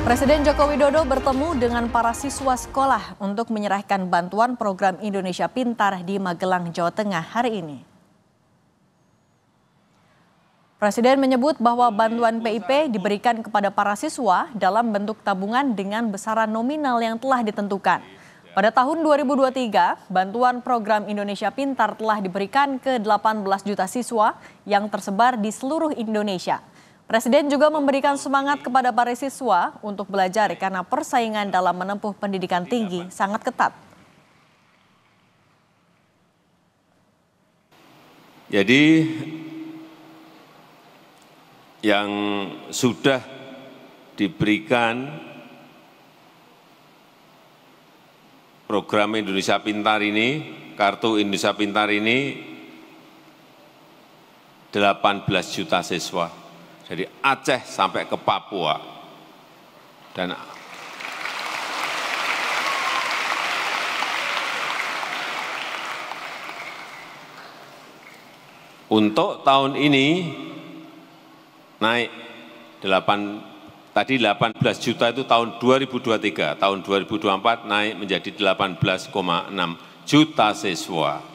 Presiden Joko Widodo bertemu dengan para siswa sekolah untuk menyerahkan bantuan program Indonesia Pintar di Magelang, Jawa Tengah hari ini. Presiden menyebut bahwa bantuan PIP diberikan kepada para siswa dalam bentuk tabungan dengan besaran nominal yang telah ditentukan. Pada tahun 2023, bantuan program Indonesia Pintar telah diberikan ke 18 juta siswa yang tersebar di seluruh Indonesia. Presiden juga memberikan semangat kepada para siswa untuk belajar karena persaingan dalam menempuh pendidikan tinggi sangat ketat. Jadi yang sudah diberikan program Indonesia Pintar ini, kartu Indonesia Pintar ini 18 juta siswa dari Aceh sampai ke Papua. Dan untuk tahun ini naik 8 tadi 18 juta itu tahun 2023, tahun 2024 naik menjadi 18,6 juta siswa.